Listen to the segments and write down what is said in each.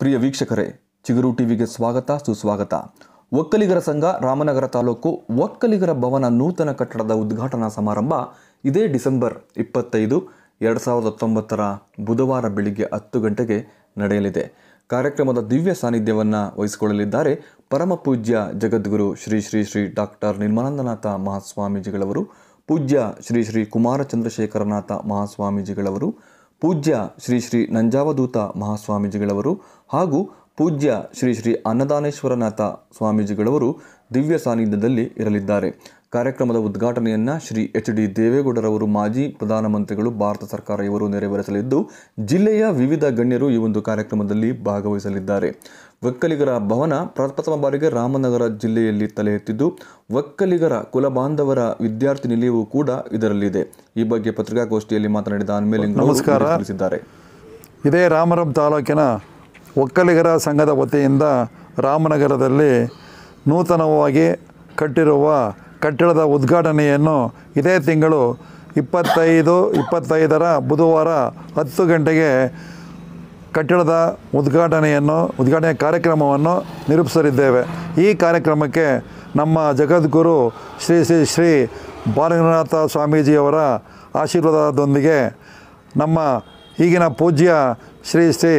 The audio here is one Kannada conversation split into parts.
ಪ್ರಿಯ ವೀಕ್ಷಕರೇ ಚಿಗುರು ಟಿವಿಗೆ ಸ್ವಾಗತ ಸುಸ್ವಾಗತ ಒಕ್ಕಲಿಗರ ಸಂಘ ರಾಮನಗರ ತಾಲೂಕು ಒಕ್ಕಲಿಗರ ಭವನ ನೂತನ ಕಟ್ಟಡದ ಉದ್ಘಾಟನಾ ಸಮಾರಂಭ ಇದೇ ಡಿಸೆಂಬರ್ ಇಪ್ಪತ್ತೈದು ಎರಡು ಸಾವಿರದ ಹತ್ತೊಂಬತ್ತರ ಬುಧವಾರ ಬೆಳಿಗ್ಗೆ ಹತ್ತು ಗಂಟೆಗೆ ನಡೆಯಲಿದೆ ಕಾರ್ಯಕ್ರಮದ ದಿವ್ಯ ಸಾನ್ನಿಧ್ಯವನ್ನು ವಹಿಸಿಕೊಳ್ಳಲಿದ್ದಾರೆ ಪರಮ ಪೂಜ್ಯ ಜಗದ್ಗುರು ಶ್ರೀ ಶ್ರೀ ಶ್ರೀ ಡಾಕ್ಟರ್ ನಿರ್ಮಾನಂದನಾಥ ಮಹಾಸ್ವಾಮೀಜಿಗಳವರು ಪೂಜ್ಯ ಶ್ರೀ ಶ್ರೀ ಕುಮಾರ ಚಂದ್ರಶೇಖರನಾಥ ಮಹಾಸ್ವಾಮೀಜಿಗಳವರು ಪೂಜ್ಯ ಶ್ರೀ ಶ್ರೀ ನಂಜಾವಧೂತ ಮಹಾಸ್ವಾಮೀಜಿಗಳವರು ಹಾಗೂ ಪೂಜ್ಯ ಶ್ರೀ ಶ್ರೀ ಅನ್ನದಾನೇಶ್ವರನಾಥ ಸ್ವಾಮೀಜಿಗಳವರು ದಿವ್ಯ ಸಾನ್ನಿಧ್ಯದಲ್ಲಿ ಇರಲಿದ್ದಾರೆ ಕಾರ್ಯಕ್ರಮದ ಉದ್ಘಾಟನೆಯನ್ನು ಶ್ರೀ ಎಚ್ ಡಿ ದೇವೇಗೌಡರವರು ಮಾಜಿ ಪ್ರಧಾನಮಂತ್ರಿಗಳು ಭಾರತ ಸರ್ಕಾರ ಇವರು ನೆರವೇರಿಸಲಿದ್ದು ಜಿಲ್ಲೆಯ ವಿವಿಧ ಗಣ್ಯರು ಈ ಒಂದು ಕಾರ್ಯಕ್ರಮದಲ್ಲಿ ಭಾಗವಹಿಸಲಿದ್ದಾರೆ ಒಕ್ಕಲಿಗರ ಭವನ ಪ್ರಥಮ ಬಾರಿಗೆ ರಾಮನಗರ ಜಿಲ್ಲೆಯಲ್ಲಿ ತಲೆ ಎತ್ತಿದ್ದು ಒಕ್ಕಲಿಗರ ಕುಲಬಾಂಧವರ ವಿದ್ಯಾರ್ಥಿ ನಿಲಯವು ಕೂಡ ಇದರಲ್ಲಿದೆ ಈ ಬಗ್ಗೆ ಪತ್ರಿಕಾಗೋಷ್ಠಿಯಲ್ಲಿ ಮಾತನಾಡಿದ ಅನ್ಮೇಲಿಂಗ್ ನಮಸ್ಕಾರ ತಿಳಿಸಿದ್ದಾರೆ ಇದೇ ರಾಮರಂ ತಾಲೂಕಿನ ಒಕ್ಕಲಿಗರ ಸಂಘದ ವತಿಯಿಂದ ರಾಮನಗರದಲ್ಲಿ ನೂತನವಾಗಿ ಕಟ್ಟಿರುವ ಕಟ್ಟಡದ ಉದ್ಘಾಟನೆಯನ್ನು ಇದೇ ತಿಂಗಳು ಇಪ್ಪತ್ತೈದು ಇಪ್ಪತ್ತೈದರ ಬುಧವಾರ ಹತ್ತು ಗಂಟೆಗೆ ಕಟ್ಟಡದ ಉದ್ಘಾಟನೆಯನ್ನು ಉದ್ಘಾಟನೆ ಕಾರ್ಯಕ್ರಮವನ್ನು ನಿರೂಪಿಸಲಿದ್ದೇವೆ ಈ ಕಾರ್ಯಕ್ರಮಕ್ಕೆ ನಮ್ಮ ಜಗದ್ಗುರು ಶ್ರೀ ಶ್ರೀ ಶ್ರೀ ಬಾಲಗನಾಥ ಸ್ವಾಮೀಜಿಯವರ ಆಶೀರ್ವಾದದೊಂದಿಗೆ ನಮ್ಮ ಈಗಿನ ಪೂಜ್ಯ ಶ್ರೀ ಶ್ರೀ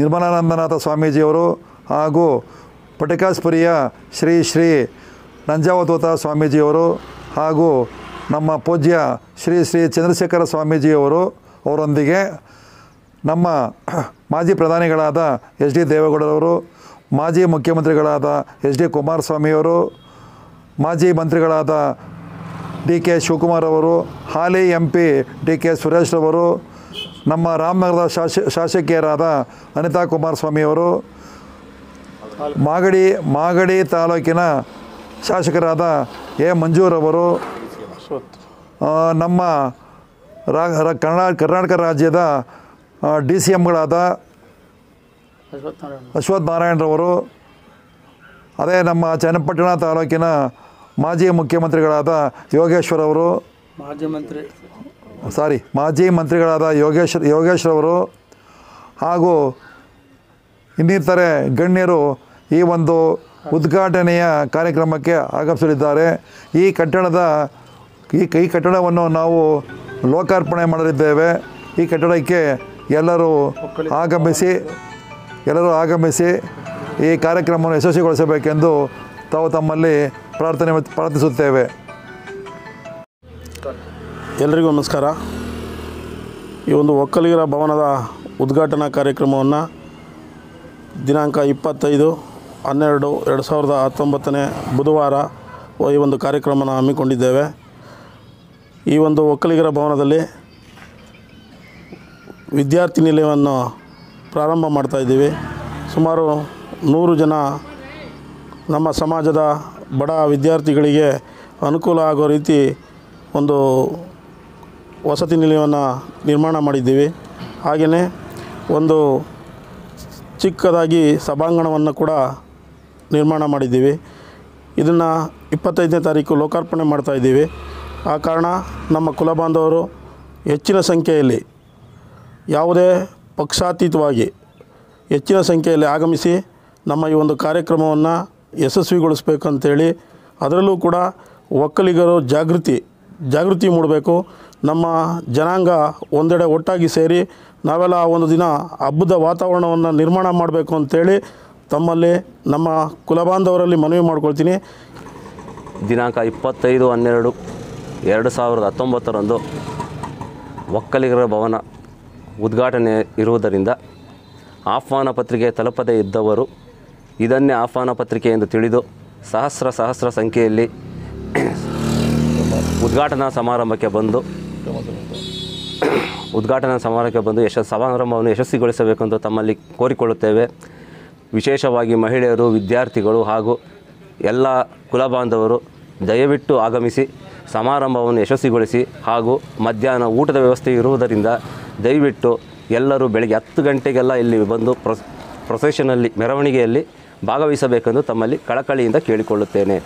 ನಿರ್ಮಲಾನಂದನಾಥ ಸ್ವಾಮೀಜಿಯವರು ಹಾಗೂ ಪಟಕಾಸ್ಪುರಿಯ ಶ್ರೀ ಶ್ರೀ ನಂಜಾವತೋತ ಸ್ವಾಮೀಜಿಯವರು ಹಾಗೂ ನಮ್ಮ ಪೂಜ್ಯ ಶ್ರೀ ಶ್ರೀ ಚಂದ್ರಶೇಖರ ಸ್ವಾಮೀಜಿಯವರು ಅವರೊಂದಿಗೆ ನಮ್ಮ ಮಾಜಿ ಪ್ರಧಾನಿಗಳಾದ ಎಚ್ ಡಿ ದೇವೇಗೌಡರವರು ಮಾಜಿ ಮುಖ್ಯಮಂತ್ರಿಗಳಾದ ಎಚ್ ಡಿ ಕುಮಾರಸ್ವಾಮಿಯವರು ಮಾಜಿ ಮಂತ್ರಿಗಳಾದ ಡಿ ಕೆ ಶಿವಕುಮಾರ್ ಅವರು ಹಾಲಿ M P D K Suresh ನಮ್ಮ ರಾಮನಗರದ ಶಾಸ ಶಾಸಕಿಯರಾದ ಅನಿತಾ ಕುಮಾರಸ್ವಾಮಿಯವರು ಮಾಗಡಿ ಮಾಗಡಿ ತಾಲೂಕಿನ ಶಾಸಕರಾದ ಎ ಮಂಜೂರವರು ನಮ್ಮ ರಾ ಕರ್ನಾ ಕರ್ನಾಟಕ ರಾಜ್ಯದ ಡಿ ಸಿ ಎಮ್ಗಳಾದ ಅಶ್ವಥ್ ನಾರಾಯಣರವರು ಅದೇ ನಮ್ಮ ಚನ್ನಪಟ್ಟಣ ತಾಲೂಕಿನ ಮಾಜಿ ಮುಖ್ಯಮಂತ್ರಿಗಳಾದ ಯೋಗೇಶ್ವರವರು ಮಾಜಿ ಮಂತ್ರಿ ಸಾರಿ ಮಾಜಿ ಮಂತ್ರಿಗಳಾದ ಯೋಗೇಶ್ ಅವರು ಹಾಗೂ ಇನ್ನಿತರೆ ಗಣ್ಯರು ಈ ಒಂದು ಉದ್ಘಾಟನೆಯ ಕಾರ್ಯಕ್ರಮಕ್ಕೆ ಆಗಮಿಸಲಿದ್ದಾರೆ ಈ ಕಟ್ಟಡದ ಈ ಕೈ ಕಟ್ಟಡವನ್ನು ನಾವು ಲೋಕಾರ್ಪಣೆ ಮಾಡಲಿದ್ದೇವೆ ಈ ಕಟ್ಟಡಕ್ಕೆ ಎಲ್ಲರೂ ಆಗಮಿಸಿ ಎಲ್ಲರೂ ಆಗಮಿಸಿ ಈ ಕಾರ್ಯಕ್ರಮವನ್ನು ಯಶಸ್ವಿಗೊಳಿಸಬೇಕೆಂದು ತಾವು ತಮ್ಮಲ್ಲಿ ಪ್ರಾರ್ಥನೆ ಪ್ರಾರ್ಥಿಸುತ್ತೇವೆ ಎಲ್ರಿಗೂ ನಮಸ್ಕಾರ ಈ ಒಂದು ಒಕ್ಕಲಿಗರ ಭವನದ ಉದ್ಘಾಟನಾ ಕಾರ್ಯಕ್ರಮವನ್ನು ದಿನಾಂಕ ಇಪ್ಪತ್ತೈದು ಹನ್ನೆರಡು ಎರಡು ಸಾವಿರದ ಹತ್ತೊಂಬತ್ತನೇ ಬುಧವಾರ ಈ ಒಂದು ಕಾರ್ಯಕ್ರಮನ ಹಮ್ಮಿಕೊಂಡಿದ್ದೇವೆ ಈ ಒಂದು ಒಕ್ಕಲಿಗರ ಭವನದಲ್ಲಿ ವಿದ್ಯಾರ್ಥಿ ನಿಲಯವನ್ನು ಪ್ರಾರಂಭ ಮಾಡ್ತಾಯಿದ್ದೀವಿ ಸುಮಾರು ನೂರು ಜನ ನಮ್ಮ ಸಮಾಜದ ಬಡ ವಿದ್ಯಾರ್ಥಿಗಳಿಗೆ ಅನುಕೂಲ ಆಗೋ ರೀತಿ ಒಂದು ವಸತಿ ನಿಲಯವನ್ನು ನಿರ್ಮಾಣ ಮಾಡಿದ್ದೀವಿ ಹಾಗೆಯೇ ಒಂದು ಚಿಕ್ಕದಾಗಿ ಸಭಾಂಗಣವನ್ನು ಕೂಡ ನಿರ್ಮಾಣ ಮಾಡಿದ್ದೀವಿ ಇದನ್ನು ಇಪ್ಪತ್ತೈದನೇ ತಾರೀಕು ಲೋಕಾರ್ಪಣೆ ಮಾಡ್ತಾಯಿದ್ದೀವಿ ಆ ಕಾರಣ ನಮ್ಮ ಕುಲಬಾಂಧವರು ಹೆಚ್ಚಿನ ಸಂಖ್ಯೆಯಲ್ಲಿ ಯಾವುದೇ ಪಕ್ಷಾತೀತವಾಗಿ ಹೆಚ್ಚಿನ ಸಂಖ್ಯೆಯಲ್ಲಿ ಆಗಮಿಸಿ ನಮ್ಮ ಈ ಒಂದು ಕಾರ್ಯಕ್ರಮವನ್ನು ಯಶಸ್ವಿಗೊಳಿಸ್ಬೇಕಂತೇಳಿ ಅದರಲ್ಲೂ ಕೂಡ ಒಕ್ಕಲಿಗರು ಜಾಗೃತಿ ಜಾಗೃತಿ ಮೂಡಬೇಕು ನಮ್ಮ ಜನಾಂಗ ಒಂದೆಡೆ ಒಟ್ಟಾಗಿ ಸೇರಿ ನಾವೆಲ್ಲ ಒಂದು ದಿನ ಹಬ್ಬದ ವಾತಾವರಣವನ್ನು ನಿರ್ಮಾಣ ಮಾಡಬೇಕು ಅಂಥೇಳಿ ತಮ್ಮಲ್ಲಿ ನಮ್ಮ ಕುಲಬಾಂಧವರಲ್ಲಿ ಮನವಿ ಮಾಡ್ಕೊಳ್ತೀನಿ ದಿನಾಂಕ ಇಪ್ಪತ್ತೈದು ಹನ್ನೆರಡು ಎರಡು ಸಾವಿರದ ಹತ್ತೊಂಬತ್ತರಂದು ಒಕ್ಕಲಿಗರ ಭವನ ಉದ್ಘಾಟನೆ ಇರುವುದರಿಂದ ಆಹ್ವಾನ ಪತ್ರಿಕೆ ತಲುಪದೇ ಇದ್ದವರು ಇದನ್ನೇ ಆಹ್ವಾನ ಪತ್ರಿಕೆ ಎಂದು ತಿಳಿದು ಸಹಸ್ರ ಸಹಸ್ರ ಸಂಖ್ಯೆಯಲ್ಲಿ ಉದ್ಘಾಟನಾ ಸಮಾರಂಭಕ್ಕೆ ಬಂದು ಉದ್ಘಾಟನಾ ಸಮಾರಂಭಕ್ಕೆ ಬಂದು ಯಶಸ್ ಸಮಾರಂಭವನ್ನು ಯಶಸ್ವಿಗೊಳಿಸಬೇಕೆಂದು ತಮ್ಮಲ್ಲಿ ಕೋರಿಕೊಳ್ಳುತ್ತೇವೆ ವಿಶೇಷವಾಗಿ ಮಹಿಳೆಯರು ವಿದ್ಯಾರ್ಥಿಗಳು ಹಾಗೂ ಎಲ್ಲ ಕುಲಬಾಂಧವರು ದಯವಿಟ್ಟು ಆಗಮಿಸಿ ಸಮಾರಂಭವನ್ನು ಯಶಸ್ವಿಗೊಳಿಸಿ ಹಾಗೂ ಮಧ್ಯಾಹ್ನ ಊಟದ ವ್ಯವಸ್ಥೆ ಇರುವುದರಿಂದ ದಯವಿಟ್ಟು ಎಲ್ಲರೂ ಬೆಳಗ್ಗೆ ಹತ್ತು ಗಂಟೆಗೆಲ್ಲ ಇಲ್ಲಿ ಬಂದು ಪ್ರೊಸೆಷನಲ್ಲಿ ಮೆರವಣಿಗೆಯಲ್ಲಿ ಭಾಗವಹಿಸಬೇಕೆಂದು ತಮ್ಮಲ್ಲಿ ಕಳಕಳಿಯಿಂದ ಕೇಳಿಕೊಳ್ಳುತ್ತೇನೆ